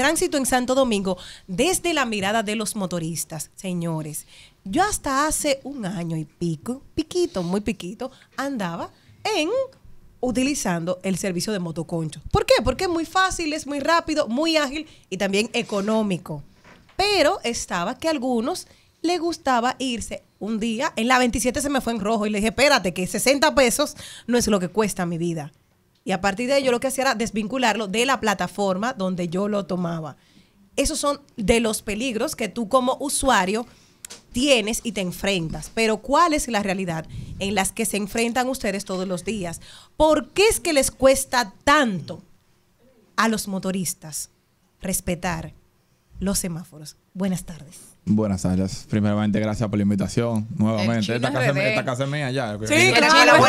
tránsito en Santo Domingo desde la mirada de los motoristas, señores. Yo hasta hace un año y pico, piquito, muy piquito, andaba en utilizando el servicio de motoconcho. ¿Por qué? Porque es muy fácil, es muy rápido, muy ágil y también económico. Pero estaba que a algunos le gustaba irse un día, en la 27 se me fue en rojo y le dije, espérate, que 60 pesos no es lo que cuesta mi vida. Y a partir de ello lo que hacía era desvincularlo de la plataforma donde yo lo tomaba. Esos son de los peligros que tú como usuario tienes y te enfrentas. Pero ¿cuál es la realidad en las que se enfrentan ustedes todos los días? ¿Por qué es que les cuesta tanto a los motoristas respetar los semáforos. Buenas tardes. Buenas tardes. Primeramente, gracias por la invitación nuevamente. Esta casa, es mía ya. Sí, claro,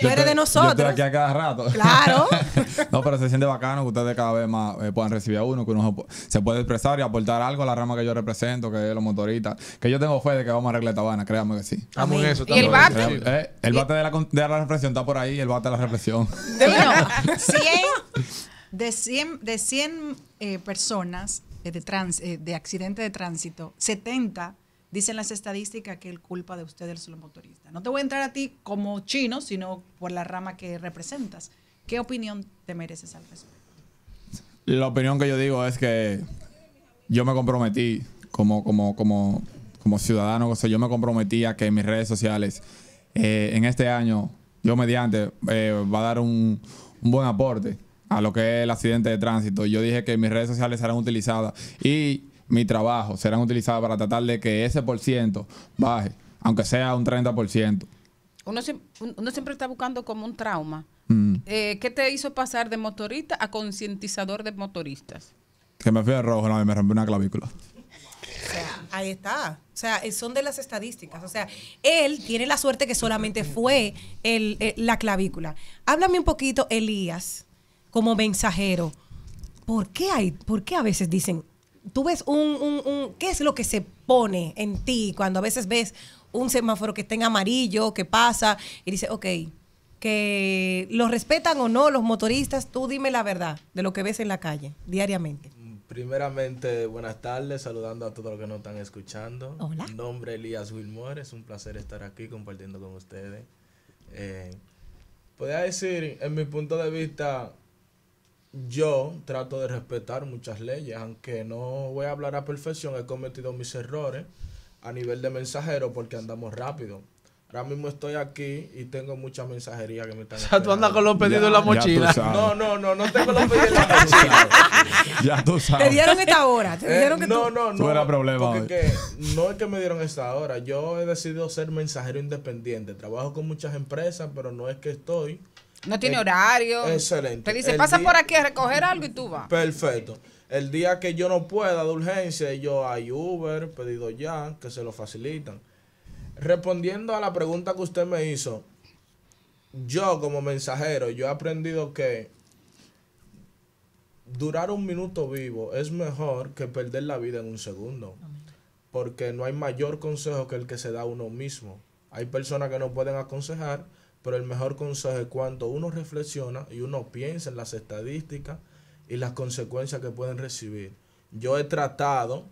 Tú eres de nosotros. Yo estoy aquí a cada rato. Claro. no, pero se siente bacano que ustedes cada vez más eh, puedan recibir a uno, que uno se puede expresar y aportar algo a la rama que yo represento, que es los motoristas. Que yo tengo fe de que vamos a arreglar Tabana, créanme que sí. Vamos en eso. el eh, bate? de la, de la reflexión está por ahí, el bate de la reflexión. De 100, de 100, eh, personas eh, de, eh, de accidente de tránsito, 70 dicen las estadísticas que es culpa de usted el solo motorista. No te voy a entrar a ti como chino, sino por la rama que representas. ¿Qué opinión te mereces al respecto? La opinión que yo digo es que yo me comprometí como, como, como, como ciudadano, o yo me comprometí a que mis redes sociales eh, en este año, yo mediante, va a dar un, un buen aporte a lo que es el accidente de tránsito. Yo dije que mis redes sociales serán utilizadas y mi trabajo serán utilizadas para tratar de que ese por ciento baje, aunque sea un 30%. Uno, siempre está buscando como un trauma. Mm. Eh, ¿Qué te hizo pasar de motorista a concientizador de motoristas? Que me fui de rojo, no, y me rompí una clavícula. ahí está. O sea, eh, son de las estadísticas. O sea, él tiene la suerte que solamente fue eh, la clavícula. Háblame un poquito, Elías, como mensajero, ¿por qué, hay, por qué a veces dicen, tú ves un, un, un, ¿qué es lo que se pone en ti cuando a veces ves un semáforo que está en amarillo, que pasa, y dice, ok, que lo respetan o no los motoristas, tú dime la verdad de lo que ves en la calle diariamente. Primeramente, buenas tardes, saludando a todos los que nos están escuchando. Hola. Mi nombre es Elías Wilmore, es un placer estar aquí compartiendo con ustedes. Eh, podría decir, en mi punto de vista, yo trato de respetar muchas leyes, aunque no voy a hablar a perfección, he cometido mis errores a nivel de mensajero porque andamos rápido. Ahora mismo estoy aquí y tengo mucha mensajería que me están. O sea, tú andas con los pedidos en la mochila. No, no, no, no tengo los pedidos en la mochila. ya tú sabes. Te dieron esta hora. Te eh, que no, tú, no, no. era problema. no es que me dieron esta hora. Yo he decidido ser mensajero independiente. Trabajo con muchas empresas, pero no es que estoy no tiene eh, horario. Excelente. Te dice, pasa por aquí a recoger algo y tú vas. Perfecto. El día que yo no pueda de urgencia, yo hay Uber, pedido ya, que se lo facilitan. Respondiendo a la pregunta que usted me hizo, yo como mensajero, yo he aprendido que durar un minuto vivo es mejor que perder la vida en un segundo. Porque no hay mayor consejo que el que se da uno mismo. Hay personas que no pueden aconsejar, pero el mejor consejo es cuando uno reflexiona y uno piensa en las estadísticas y las consecuencias que pueden recibir. Yo he tratado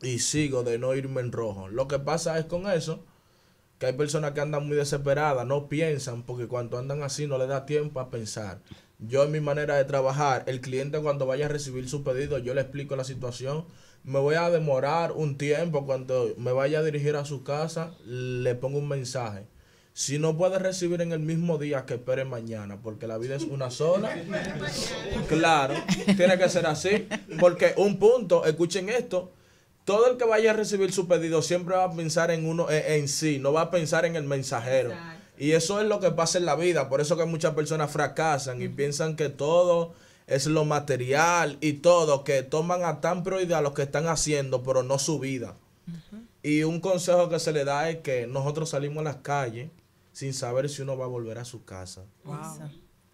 y sigo de no irme en rojo. Lo que pasa es con eso que hay personas que andan muy desesperadas, no piensan, porque cuando andan así no les da tiempo a pensar. Yo en mi manera de trabajar, el cliente cuando vaya a recibir su pedido, yo le explico la situación. Me voy a demorar un tiempo cuando me vaya a dirigir a su casa, le pongo un mensaje. Si no puedes recibir en el mismo día, que espere mañana, porque la vida es una sola. Claro, tiene que ser así. Porque un punto, escuchen esto, todo el que vaya a recibir su pedido siempre va a pensar en uno en, sí, no va a pensar en el mensajero. Y eso es lo que pasa en la vida, por eso que muchas personas fracasan y piensan que todo es lo material y todo, que toman a tan prioridad lo que están haciendo, pero no su vida. Y un consejo que se le da es que nosotros salimos a las calles sin saber si uno va a volver a su casa.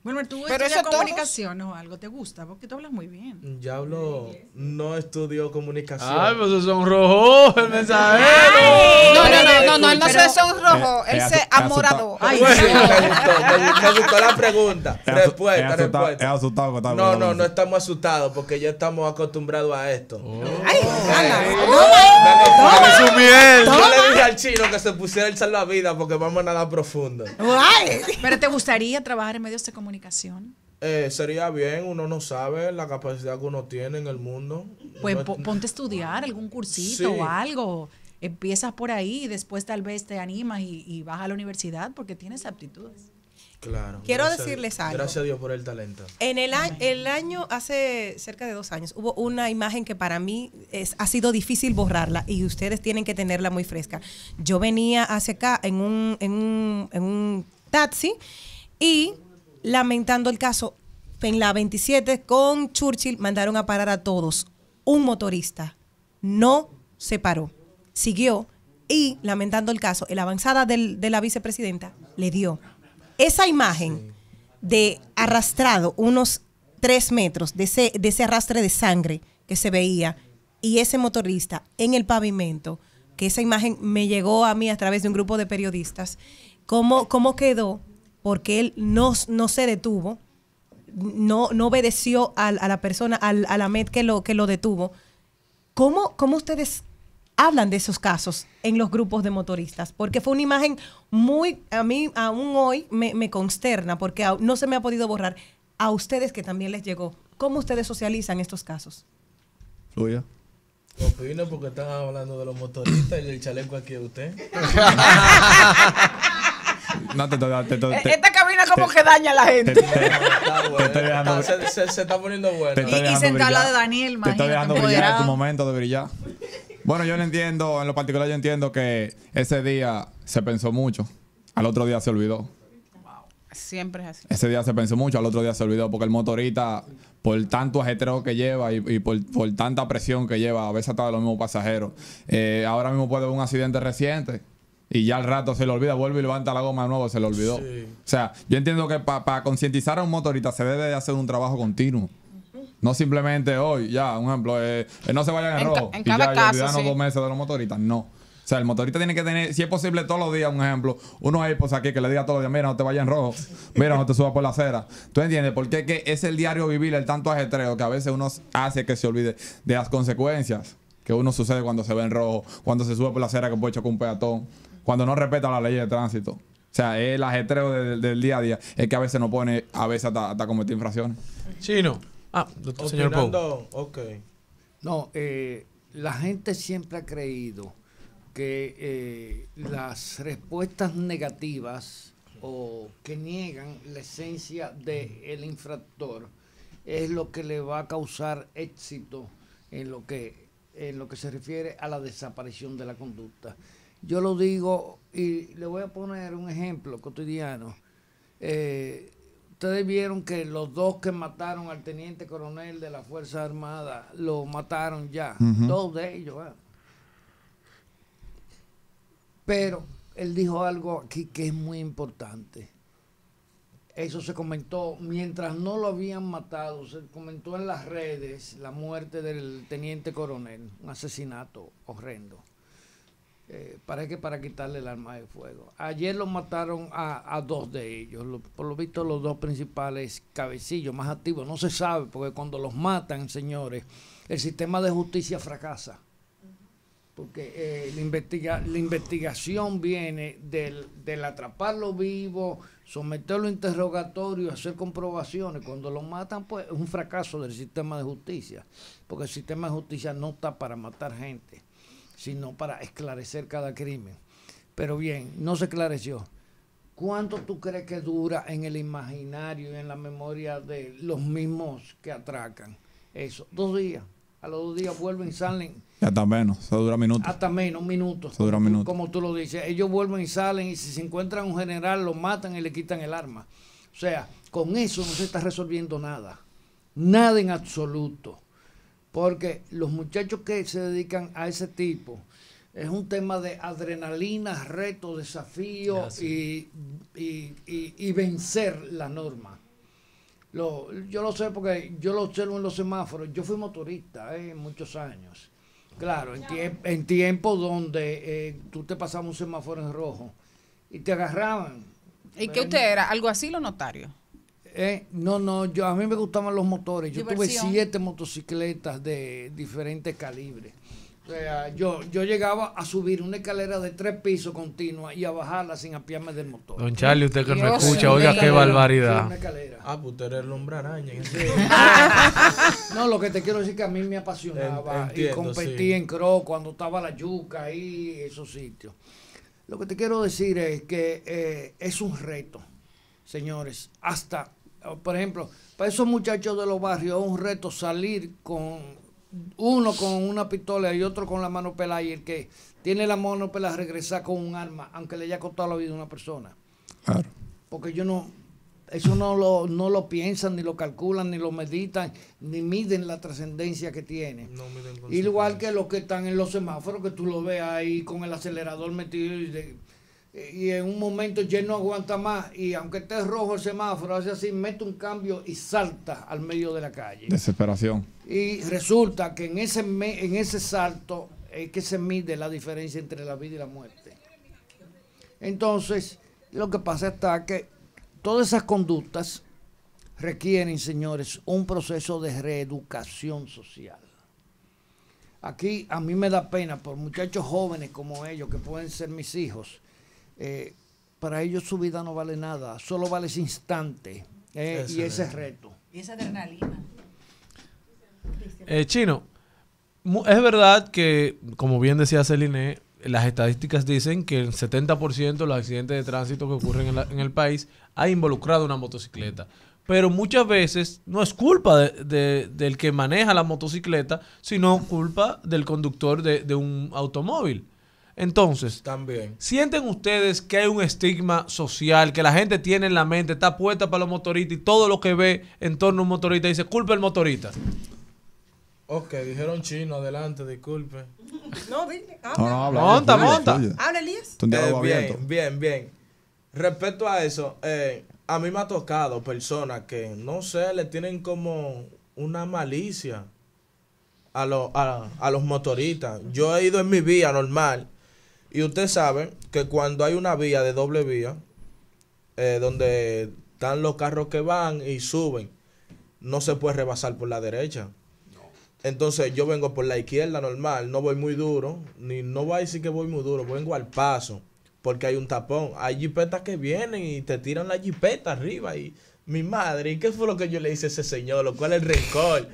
Bueno, tú estudias comunicación o algo, ¿te gusta? Porque tú hablas muy bien. Ya hablo, no estudio comunicación. Ay, pues se sonrojó el mensajero. No, no, no, no, no, él no se sonrojó, eh, él se amorado. Ay, me gustó, me gustó la pregunta. Respuesta, respuesta. asustado No, no, no estamos asustados porque ya estamos acostumbrados a esto. Ay, Yo le dije al chino que se pusiera el salvavidas porque vamos a nadar profundo. Pero ¿te gustaría trabajar en medios de comunicación? comunicación? Eh, sería bien, uno no sabe la capacidad que uno tiene en el mundo. Pues ponte a estudiar algún cursito o algo. Empiezas por ahí y después tal vez te animas y, vas a la universidad porque tienes aptitudes. Claro. Quiero decirles algo. Gracias a Dios por el talento. En el, el año, hace cerca de dos años, hubo una imagen que para mí es, ha sido difícil borrarla y ustedes tienen que tenerla muy fresca. Yo venía hacia acá en un, en un taxi y lamentando el caso, en la 27 con Churchill mandaron a parar a todos. Un motorista no se paró, siguió y, lamentando el caso, la avanzada de la vicepresidenta le dio. Esa imagen de arrastrado unos tres metros, de ese, de ese arrastre de sangre que se veía y ese motorista en el pavimento, que esa imagen me llegó a mí a través de un grupo de periodistas, cómo, cómo quedó porque él no, se detuvo, no, no obedeció a, la persona, a la MED que lo, que lo detuvo. ¿Cómo, ¿Cómo ustedes hablan de esos casos en los grupos de motoristas? Porque fue una imagen muy, a mí aún hoy me, consterna, porque no se me ha podido borrar. A ustedes que también les llegó, ¿cómo ustedes socializan estos casos? Fluya. Opino porque están hablando de los motoristas y el chaleco aquí de usted. Esta cabina como que daña a la gente. se, está poniendo bueno. y sentar la de Daniel, Te dejando brillar tu momento de brillar. Bueno, yo no entiendo, en lo particular yo entiendo que ese día se pensó mucho, al otro día se olvidó. Siempre es así. Ese día se pensó mucho, al otro día se olvidó, porque el motorista, por tanto ajetreo que lleva y, por, tanta presión que lleva, a veces hasta de los mismos pasajeros, eh, ahora mismo puede haber un accidente reciente y ya al rato se le olvida, vuelve y levanta la goma de nuevo, se le olvidó. O sea, yo entiendo que para concientizar a un motorista se debe de hacer un trabajo continuo. No simplemente hoy, ya, un ejemplo, eh, eh, no se vayan en, rojo. En y cada ya, y sí. dos meses de los motoristas, no. O sea, el motorista tiene que tener, si es posible, todos los días, un ejemplo, uno ahí, pues aquí, que le diga todos los días, mira, no te vayas en rojo, mira, no te subas por la acera. ¿Tú entiendes? Porque que es el diario vivir, el tanto ajetreo que a veces uno hace que se olvide de las consecuencias que uno sucede cuando se ve en rojo, cuando se sube por la acera que puede chocar un peatón cuando no respeta la ley de tránsito. O sea, es el ajetreo del, día a día. Es que a veces no pone, a veces hasta, hasta cometer infracciones. no. Ah, doctor, señor Ok. No, eh, la gente siempre ha creído que eh, las respuestas negativas o que niegan la esencia del infractor es lo que le va a causar éxito en lo que en lo que se refiere a la desaparición de la conducta yo lo digo y le voy a poner un ejemplo cotidiano. Eh, ustedes vieron que los dos que mataron al teniente coronel de la Fuerza Armada lo mataron ya, dos de ellos. Ah. Pero él dijo algo aquí que es muy importante. Eso se comentó mientras no lo habían matado, se comentó en las redes la muerte del teniente coronel, un asesinato horrendo eh, para, que, para quitarle el arma de fuego. Ayer lo mataron a, dos de ellos, por lo visto los dos principales cabecillos más activos. No se sabe, porque cuando los matan, señores, el sistema de justicia fracasa. Porque eh, la, investigación viene del, atraparlo vivo, someterlo a interrogatorio, hacer comprobaciones. Cuando lo matan, pues es un fracaso del sistema de justicia. Porque el sistema de justicia no está para matar gente sino para esclarecer cada crimen. Pero bien, no se esclareció. ¿Cuánto tú crees que dura en el imaginario y en la memoria de los mismos que atracan? Eso, dos días. A los dos días vuelven y salen. hasta menos, se dura minutos. Hasta menos, minutos. Se dura minutos. Como tú lo dices, ellos vuelven y salen y si se encuentran un general lo matan y le quitan el arma. O sea, con eso no se está resolviendo nada. Nada en absoluto porque los muchachos que se dedican a ese tipo es un tema de adrenalina, retos, desafíos y, vencer la norma. yo lo sé porque yo lo observo en los semáforos. Yo fui motorista eh, muchos años. Claro, en, en tiempo donde eh, tú te pasabas un semáforo en rojo y te agarraban. ¿Y qué usted era? ¿Algo así, lo notario. Eh, no, no, yo a mí me gustaban los motores. Yo tuve siete motocicletas de diferentes calibres. O sea, yo, yo llegaba a subir una escalera de tres pisos continua y a bajarla sin apiarme del motor. Don Charlie, usted que me escucha, oiga qué barbaridad. Ah, pues usted era el hombre araña. ¿eh? no, lo que te quiero decir es que a mí me apasionaba y competí en Crow cuando estaba la yuca y esos sitios. Lo que te quiero decir es que eh, es un reto, señores, hasta por ejemplo, para esos muchachos de los barrios es un reto salir con uno con una pistola y otro con la mano pelada y el que tiene la mano pelada regresa con un arma, aunque le haya costado la vida a una persona. Porque yo no, eso no lo, no lo piensan, ni lo calculan, ni lo meditan, ni miden la trascendencia que tiene. Igual que los que están en los semáforos, que tú lo ves ahí con el acelerador metido y de, eh, y en un momento ya no aguanta más y aunque esté rojo el semáforo, hace así, mete un cambio y salta al medio de la calle. Desesperación. Y resulta que en ese, en ese salto es que se mide la diferencia entre la vida y la muerte. Entonces, lo que pasa está que todas esas conductas requieren, señores, un proceso de reeducación social. Aquí a mí me da pena por muchachos jóvenes como ellos, que pueden ser mis hijos, eh, para ellos su vida no vale nada, solo vale ese instante eh, y ese reto. Y esa adrenalina. Eh, Chino, es verdad que, como bien decía Celine, las estadísticas dicen que el 70% de los accidentes de tránsito que ocurren en, el país ha involucrado una motocicleta. Pero muchas veces no es culpa del que maneja la motocicleta, sino culpa del conductor de un automóvil. Entonces, también. ¿Sienten ustedes que hay un estigma social que la gente tiene en la mente, está puesta para los motoristas y todo lo que ve en torno a un motorista dice, culpa el motorista? Ok, dijeron chino, adelante, disculpe. No, dile, habla. habla. Monta, monta. Habla, eh, bien, bien, bien. Respecto a eso, eh, a mí me ha tocado personas que, no sé, le tienen como una malicia a, a los motoristas. Yo he ido en mi vía normal y usted sabe que cuando hay una vía de doble vía, eh, donde están los carros que van y suben, no se puede rebasar por la derecha. Entonces yo vengo por la izquierda normal, no voy muy duro, ni no voy a decir que voy muy duro, vengo al paso, porque hay un tapón. Hay jipetas que vienen y te tiran la jipeta arriba y mi madre, ¿y qué fue lo que yo le hice a ese señor? Lo cual es el rencor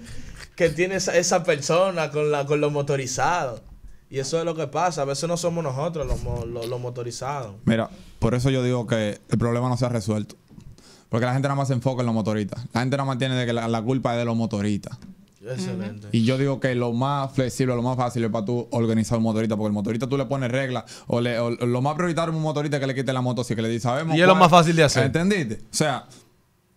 que tiene esa, persona con, la, con los motorizados. Y eso es lo que pasa. A veces no somos nosotros los, motorizados. Mira, por eso yo digo que el problema no se ha resuelto. Porque la gente nada más se enfoca en los motoristas. La gente nada más tiene de que la, culpa es de los motoristas. Excelente. Y yo digo que lo más flexible, lo más fácil es para tú organizar un motorista, porque el motorista tú le pones reglas, o, lo más prioritario es un motorista que le quite la moto, si que le dice, sabemos. Y es lo más fácil de hacer. ¿Entendiste? O sea,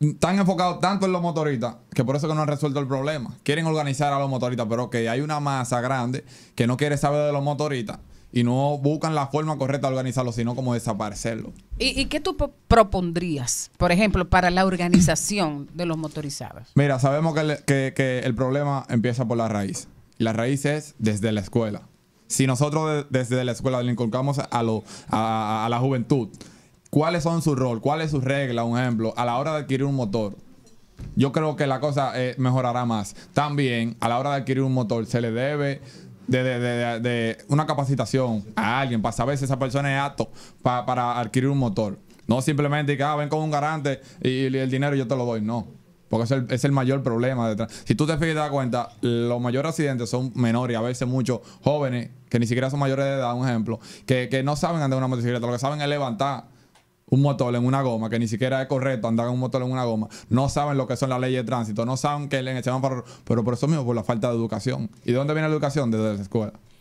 están enfocados tanto en los motoristas que por eso que no han resuelto el problema. Quieren organizar a los motoristas, pero que hay una masa grande que no quiere saber de los motoristas y no buscan la forma correcta de organizarlos, sino como desaparecerlos. ¿Y, qué tú propondrías, por ejemplo, para la organización de los motorizados? Mira, sabemos que el, problema empieza por la raíz. La raíz es desde la escuela. Si nosotros desde la escuela le inculcamos a, a la juventud cuáles son su rol, cuáles es su regla, un ejemplo, a la hora de adquirir un motor. Yo creo que la cosa eh, mejorará más. También, a la hora de adquirir un motor, se le debe de, una capacitación a alguien para saber si esa persona es apto para adquirir un motor. No simplemente que ah, ven con un garante y, el dinero yo te lo doy. No. Porque es el, es el mayor problema. Detrás. Si tú te fijas y te das cuenta, los mayores accidentes son menores, a veces muchos jóvenes que ni siquiera son mayores de edad, un ejemplo, que, que no saben andar una motocicleta, lo que saben es levantar un motor en una goma, que ni siquiera es correcto andar con un motor en una goma, no saben lo que son las leyes de tránsito, no saben que le el semáforo, pero por eso mismo, por la falta de educación. ¿Y de dónde viene la educación? Desde la escuela.